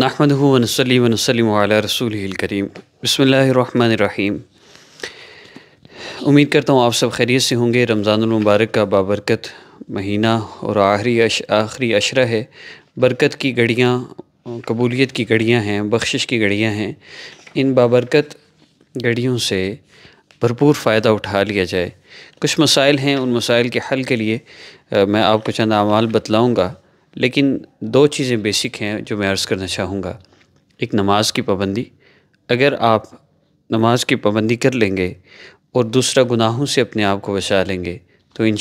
नहमद वनसली वनसलम रसूल करीम बसमीम उम्मीद करता हूँ आप सब खैरियत से होंगे रमज़ानमबारक का बाबरकत महीना और आखिरी अश आखिरी अशरा है बरकत की घड़ियाँ कबूलियत की घड़ियाँ हैं बख्शिश की घड़ियाँ हैं इन बाबरकत घड़ियों से भरपूर फ़ायदा उठा लिया जाए कुछ मसाइल हैं उन मसाइल के हल के लिए मैं आपको चंद अमाल बतलाऊँगा लेकिन दो चीज़ें बेसिक हैं जो मैं अर्ज़ करना चाहूँगा एक नमाज की पाबंदी अगर आप नमाज की पाबंदी कर लेंगे और दूसरा गुनाहों से अपने आप को बचा लेंगे तो इन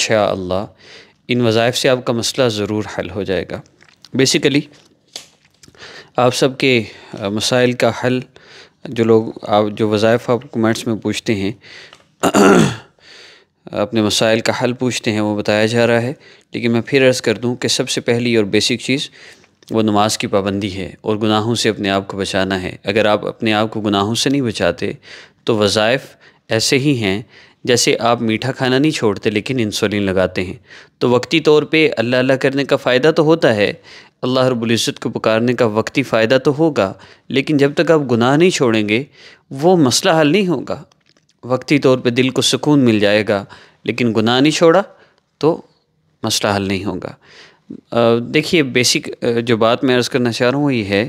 इन वज़ाइफ से आपका मसला ज़रूर हल हो जाएगा बेसिकली आप सब के मसाइल का हल जो लोग आप जो वज़ाइफ आप कमेंट्स में पूछते हैं अपने मसाइल का हल पूछते हैं वो बताया जा रहा है लेकिन मैं फिर अर्ज़ कर दूँ कि सबसे पहली और बेसिक चीज़ वो नमाज की पाबंदी है और गुनाहों से अपने आप को बचाना है अगर आप अपने आप को गुनाहों से नहीं बचाते तो वज़ाइफ़ ऐसे ही हैं जैसे आप मीठा खाना नहीं छोड़ते लेकिन इंसुलिन लगाते हैं तो वक्ती तौर पे अल्लाह अल्लाह करने का फ़ायदा तो होता है अल्लाह रबुल्ज़त को पुकारने का वक्ती फ़ायदा तो होगा लेकिन जब तक आप गुनाह नहीं छोड़ेंगे वो मसला हल नहीं होगा वक्ती तौर पे दिल को सुकून मिल जाएगा लेकिन गुनाह नहीं छोड़ा तो मसला हल नहीं होगा देखिए बेसिक जो बात मैं अर्ज़ करना चाह रहा हूँ ये है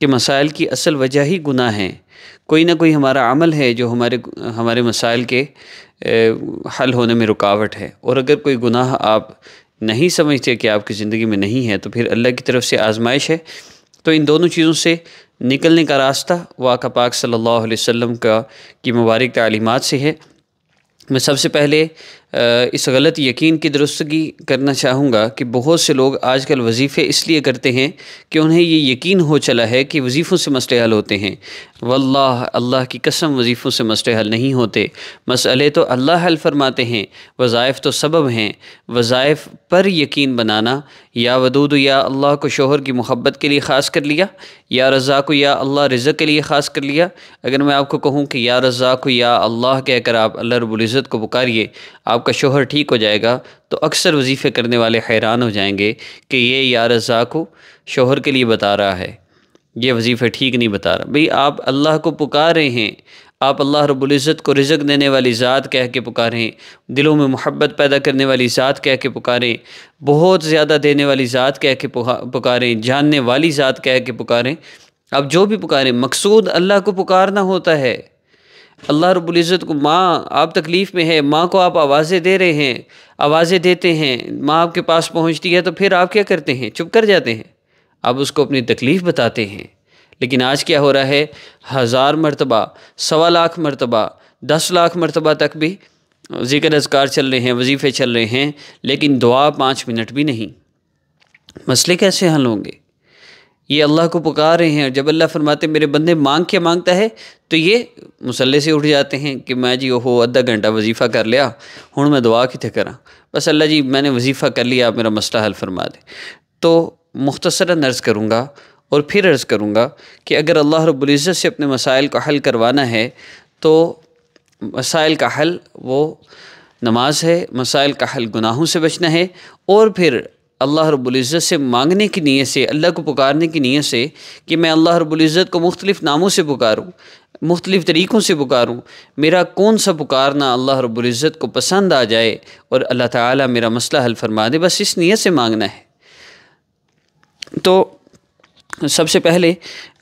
कि मसाइल की असल वजह ही गुनाह है कोई ना कोई हमारा अमल है जो हमारे हमारे मसाइल के हल होने में रुकावट है और अगर कोई गुनाह आप नहीं समझते कि आपकी ज़िंदगी में नहीं है तो फिर अल्लाह की तरफ से आजमाइश है तो इन दोनों चीज़ों से निकलने का रास्ता वाक़ पाक सल्लल्लाहु अलैहि वसल्लम का की मुबारक तलीमत से है मैं सबसे पहले इस गलत यकीन की दुरुस्तगी करना चाहूँगा कि बहुत से लोग आजकल वजीफ़े इसलिए करते हैं कि उन्हें ये यकीन हो चला है कि वजीफ़ों से मसले हल होते हैं वल्ला अल्लाह की कसम वजीफ़ों से मसले हल नहीं होते मसले तो अल्लाह हल फरमाते हैं वज़ायफ़ तो सबब हैं वज़ायफ़ पर यकीन बनाना या वदूद या अल्लाह को शोहर की मोहब्बत के लिए ख़ास कर लिया या रज़ा को या अल्लाह रज़ा के लिए ख़ास कर लिया अगर मैं आपको कहूँ कि या रज़ा को या अल्लाह कहकर आप अल्लाह रबुल्ज़त को पुकारिए आप आपका शोहर ठीक हो जाएगा तो अक्सर वजीफ़े करने वाले हैरान हो जाएंगे कि ये यार रज़ा को शोहर के लिए बता रहा है ये वजीफ़े ठीक नहीं बता रहा भाई आप अल्लाह को पुकार रहे हैं आप अल्लाह रबुल्ज़त को रिजक देने वाली ज़ात कह के पुकारें दिलों में मोहब्बत पैदा करने वाली ज़ात कह के पुकारें बहुत ज़्यादा देने वाली ज़ात कह के पुकारें जानने वाली ज़ात कह के पुकारें आप जो भी पुकारें मकसूद अल्लाह को पुकारना होता है अल्लाह रबुल्ज़त को माँ आप तकलीफ़ में है माँ को आप आवाज़ें दे रहे हैं आवाज़ें देते हैं माँ आपके पास पहुँचती है तो फिर आप क्या करते हैं चुप कर जाते हैं आप उसको अपनी तकलीफ़ बताते हैं लेकिन आज क्या हो रहा है हज़ार मरतबा सवा लाख मरतबा दस लाख मरतबा तक भी ज़िक्र अजकार चल रहे हैं वजीफ़े चल रहे हैं लेकिन दुआ पाँच मिनट भी नहीं मसले कैसे हल होंगे ये अल्लाह को पुकार रहे हैं और जब अल्लाह फरमाते मेरे बंदे मांग के मांगता है तो ये मसल्ले से उठ जाते हैं कि मैं जी ओहो अद्धा घंटा वजीफ़ा कर लिया हूँ मैं दुआ कितने करा बस अल्लाह जी मैंने वजीफ़ा कर लिया आप मेरा मसला हल फरमा दे तो मुख्तसरा अर्ज़ करूँगा और फिर अर्ज़ करूँगा कि अगर अल्लाह रबुल्ज़त से अपने मसाइल का हल करवाना है तो मसाइल का हल वो नमाज है मसाइल का हल गुनाहों से बचना है और फिर अल्लाह रबुल्ज़त से मांगने की नीयत से अल्लाह को पुकारने की नीयत से कि मैं अल्लाह रबुल्ज़त को मुख्तलिफ़ नामों से पुकारूँ मुख्तलिफ़ तरीक़ों से पुकारूँ मेरा कौन सा पुकारना अल्लाह रबुल्ज़त को पसंद आ जाए और अल्लाह ताली मेरा मसला हल फरमा दे बस इस नीयत से मांगना है तो सबसे पहले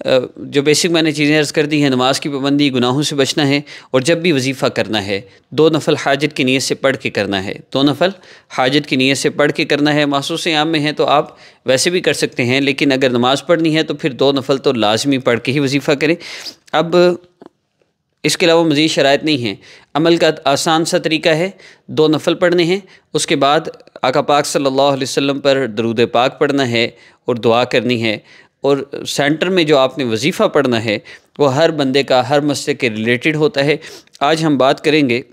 जो बेसिक मैंने चीज़ें अर्ज़ कर दी हैं नमाज की पाबंदी गुनाहों से बचना है और जब भी वजीफ़ा करना है दो नफल हाजत की नीयत से पढ़ के करना है दो नफल हाजत की नीयत से पढ़ के करना है मासूस आम में है तो आप वैसे भी कर सकते हैं लेकिन अगर नमाज़ पढ़नी है तो फिर दो नफल तो लाजमी पढ़ के ही वजीफ़ा करें अब इसके अलावा मज़ीद शरात नहीं है अमल का आसान सा तरीका है दो नफल पढ़ने हैं उसके बाद आका पाक सल्ला वसम पर दरूद पाक पढ़ना है और दुआ करनी है और सेंटर में जो आपने वजीफ़ा पढ़ना है वो हर बंदे का हर मसले के रिलेटेड होता है आज हम बात करेंगे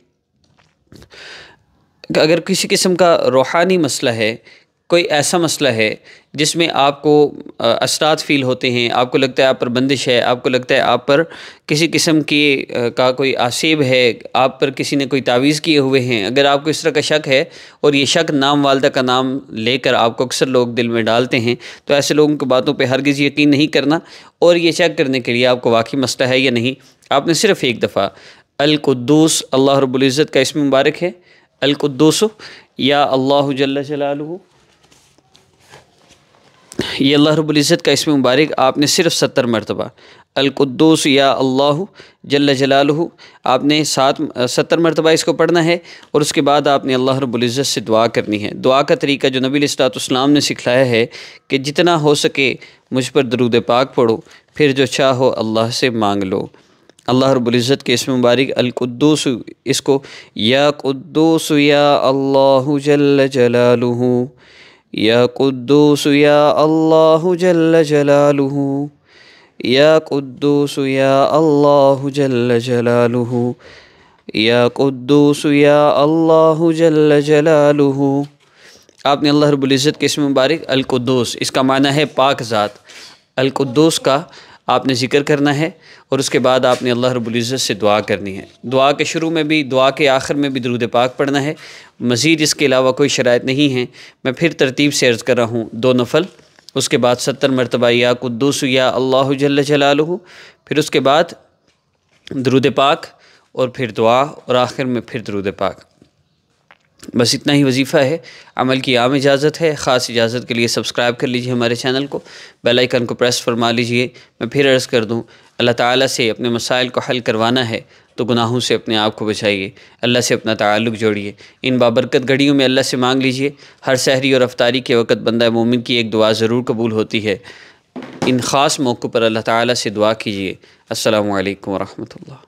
अगर किसी किस्म का रूहानी मसला है कोई ऐसा मसला है जिसमें आपको असरात फ़ील होते हैं आपको लगता है आप पर बंदिश है आपको लगता है आप पर किसी किस्म के का कोई आसेब है आप पर किसी ने कोई तावीज़ किए हुए हैं अगर आपको इस तरह का शक है और ये शक नाम वालदा का नाम लेकर आपको अक्सर लोग दिल में डालते हैं तो ऐसे लोगों की बातों पर हरगज़ यकीन नहीं करना और ये चेक करने के लिए आपको वाकई मसला है या नहीं आपने सिर्फ़ एक दफ़ा अलकुद्दूस अल्लाह रबुल्ज़त का इसमें मुबारक है अलकुद्दूस या अल्लाह जल्ला जलालू ये अल्लाह का इसमें मुबारक आपने सिर्फ सत्तर मरतबा अलकुद्दूस या अल्लाह जल जलालहू आपने सात सत्तर मरतबा इसको पढ़ना है और उसके बाद आपने अल्लाह रब्ज़त से दुआ करनी है दुआ का तरीका जो नबी सलाम ने सिखलाया है कि जितना हो सके मुझ पर दरूद पाक पढ़ो फिर जो चाहो अल्लाह से मांग लो अल्लाह रब्ज़त के इसमें मुबारक अलकुद्दूस इसको या कुद्दूस या अल्लाह जल जलालहू या कुद्दूस या अल्लाह जल जलालुहू या कुद्दूस या अल्लाह जल जलालुहू या कुद्दूस या अल्लाह जल जलालुहू आपने अल्लाह रब्बुल इज़्ज़त के इसमें मुबारक अलकुद्दूस इसका माना है पाक ज़ात अलकुद्दूस का आपने ज़िक्र करना है और उसके बाद आपने अल्लाह रबुल्ज़त से दुआ करनी है दुआ के शुरू में भी दुआ के आखिर में भी दरूद पाक पढ़ना है मज़ीद इसके अलावा कोई शरात नहीं है मैं फिर तरतीब से अर्ज़ कर रहा हूँ दो नफल उसके बाद सत्तर मरतबा या कुद्दूस या अल्लाह जल जलाल फिर उसके बाद दरूद पाक और फिर दुआ और आखिर में फिर दरूद पाक बस इतना ही वजीफ़ा है अमल की आम इजाज़त है ख़ास इजाज़त के लिए सब्सक्राइब कर लीजिए हमारे चैनल को बेल आइकन को प्रेस फरमा लीजिए मैं फिर अर्ज़ कर दूँ अल्लाह ताला से अपने मसाइल को हल करवाना है तो गुनाहों से अपने आप को बचाइए अल्लाह से अपना ताल्लुक जोड़िए इन बाबरकत घड़ियों में अल्लाह से मांग लीजिए हर सहरी और अफ्तारी के वक्त बंदा मोमिन की एक दुआ ज़रूर कबूल होती है इन ख़ास मौक़ों पर अल्लाह ताली से दुआ कीजिए असल वरहमल